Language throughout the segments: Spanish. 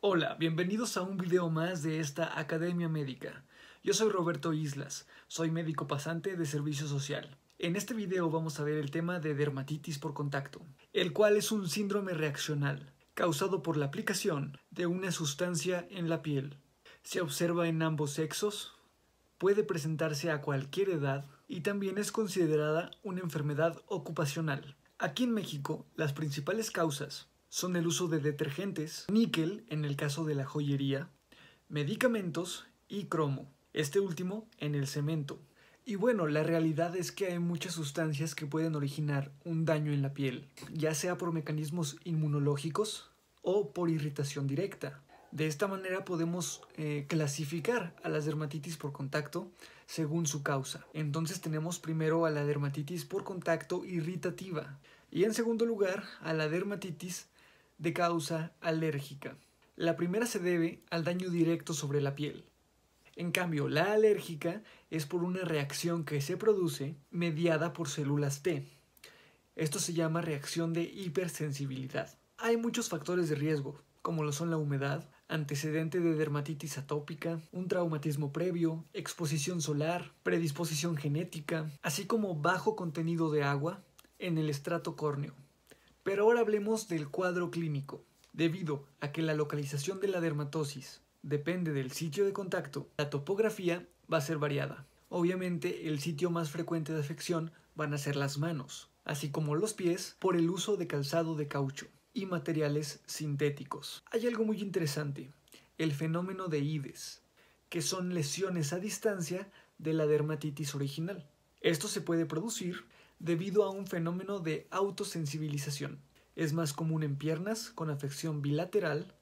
Hola, bienvenidos a un video más de esta Academia Médica. Yo soy Roberto Islas, soy médico pasante de servicio social. En este video vamos a ver el tema de dermatitis por contacto, el cual es un síndrome reaccional causado por la aplicación de una sustancia en la piel. Se observa en ambos sexos, puede presentarse a cualquier edad y también es considerada una enfermedad ocupacional. Aquí en México, las principales causas son el uso de detergentes, níquel en el caso de la joyería, medicamentos y cromo, este último en el cemento. Y bueno, la realidad es que hay muchas sustancias que pueden originar un daño en la piel, ya sea por mecanismos inmunológicos o por irritación directa. De esta manera podemos eh, clasificar a las dermatitis por contacto según su causa. Entonces tenemos primero a la dermatitis por contacto irritativa y en segundo lugar a la dermatitis de causa alérgica. La primera se debe al daño directo sobre la piel. En cambio, la alérgica es por una reacción que se produce mediada por células T. Esto se llama reacción de hipersensibilidad. Hay muchos factores de riesgo, como lo son la humedad, antecedente de dermatitis atópica, un traumatismo previo, exposición solar, predisposición genética, así como bajo contenido de agua en el estrato córneo. Pero ahora hablemos del cuadro clínico. Debido a que la localización de la dermatosis depende del sitio de contacto, la topografía va a ser variada. Obviamente el sitio más frecuente de afección van a ser las manos, así como los pies por el uso de calzado de caucho y materiales sintéticos. Hay algo muy interesante, el fenómeno de IDES, que son lesiones a distancia de la dermatitis original. Esto se puede producir debido a un fenómeno de autosensibilización. Es más común en piernas con afección bilateral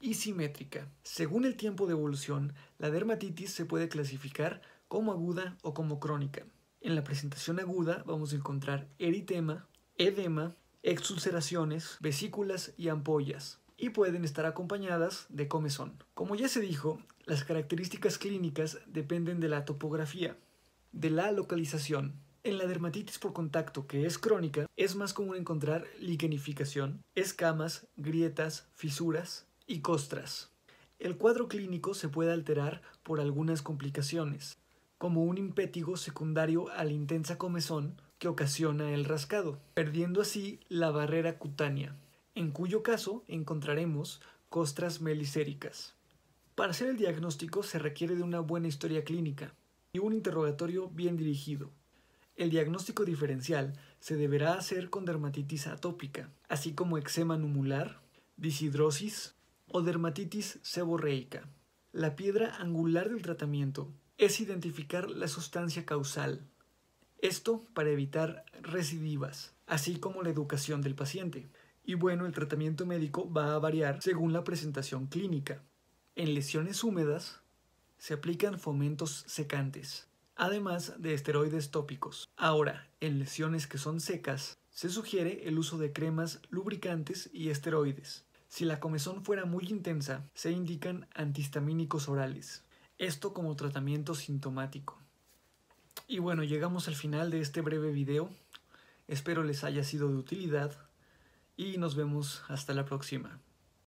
y simétrica. Según el tiempo de evolución, la dermatitis se puede clasificar como aguda o como crónica. En la presentación aguda vamos a encontrar eritema, edema, exulceraciones, vesículas y ampollas, y pueden estar acompañadas de comezón. Como ya se dijo, las características clínicas dependen de la topografía, de la localización, en la dermatitis por contacto, que es crónica, es más común encontrar liquenificación, escamas, grietas, fisuras y costras. El cuadro clínico se puede alterar por algunas complicaciones, como un impétigo secundario a la intensa comezón que ocasiona el rascado, perdiendo así la barrera cutánea, en cuyo caso encontraremos costras melicéricas. Para hacer el diagnóstico se requiere de una buena historia clínica y un interrogatorio bien dirigido. El diagnóstico diferencial se deberá hacer con dermatitis atópica, así como eczema numular, disidrosis o dermatitis seborreica. La piedra angular del tratamiento es identificar la sustancia causal, esto para evitar recidivas, así como la educación del paciente. Y bueno, el tratamiento médico va a variar según la presentación clínica. En lesiones húmedas se aplican fomentos secantes, además de esteroides tópicos. Ahora, en lesiones que son secas, se sugiere el uso de cremas, lubricantes y esteroides. Si la comezón fuera muy intensa, se indican antihistamínicos orales. Esto como tratamiento sintomático. Y bueno, llegamos al final de este breve video. Espero les haya sido de utilidad y nos vemos hasta la próxima.